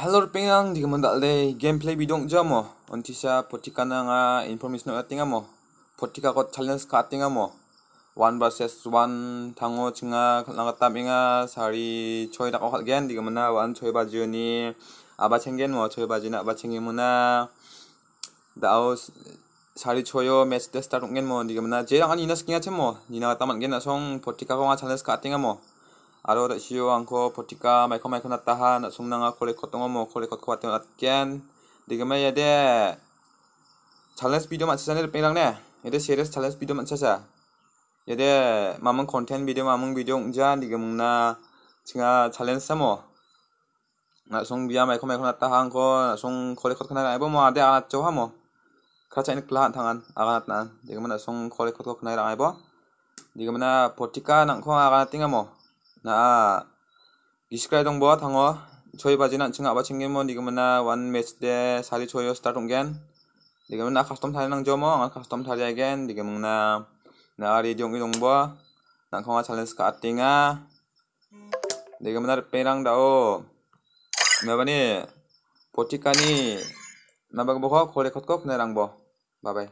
Hello pengang di kemendak le gameplay bidong jamo onti sa potika na nga information at tinga mo potika ko challenge ka tinga mo one versus one tango chinga langat tam sari choy dak okal gen di kemena wan choy baju ni aba chenggen mo choy baju na aba mo na dao sari choyo match test tarungen mo di kemena jerang ani nas kinga chemo ni na taman gen na song potika ko nga challenge ka mo aro ta siyo angko potika mai komai natahan taha na sung nanga kole kotongo mo kole kot kwat tong atken diga mai yade challenge video ma chasa ne pengrang ne yade serious challenge video ma chasa yade mamang content video mamang video ungja diga na chinga challenge samo na sung biya mai komai kona taha angko na sung kole kot kona aibo mo ade ala choha mo kacha ini kelahan tangan akan na diga mana sung kole kot kona aibo diga mana potika nang ko akan tinga mo na giskai dong bo thang o choi ba jina ching aba ching mo nigam na one match de sari choi yo start ungen nigam na custom thari nang jomo ang custom thari again nigam na na ari jong dong bo nang khong a challenge ka atinga nigam na perang dao mabani potikani nabag bo kho khore khot ko knerang bo bye bye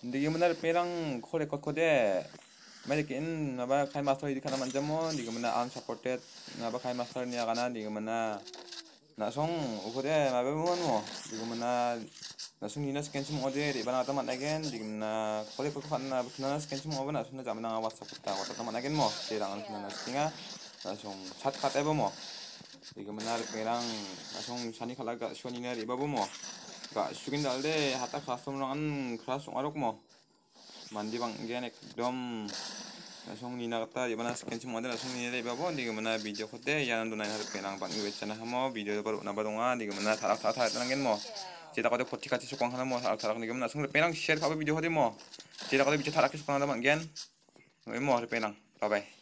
근데 이문화를 빼랑 코레 꺾어대 American naba kai master di kana manjamo di kemana an supported naba kai master ni kana di kemana, nasong song ukure mabe mon mo di kemana nasong nina ni nas riba ode di bana again di kemana kole kok kana bukna nas kencim nasong na sunna jamna whatsapp ta wata tamat again mo di rangan kana nas tinga na chat kat mo di kemana perang, na nasong sani kala ga shoni na di babu mo ga sugin dalde hata kasum rangan kelas arok mo mandi bang genek dom langsung nina kata di mana sekian semua ada langsung nina deh bapak di mana video kote jangan nanti nanya harus pelang bang gue cina hamo video baru nambah dong ah, di mana tarak tarak tarak tenangin mo cerita kote poti kati sokong hana mo tarak tarak di mana langsung penang share apa video kote mo cerita kote bicara tarak sokong hana bang gen mo harus penang bye bye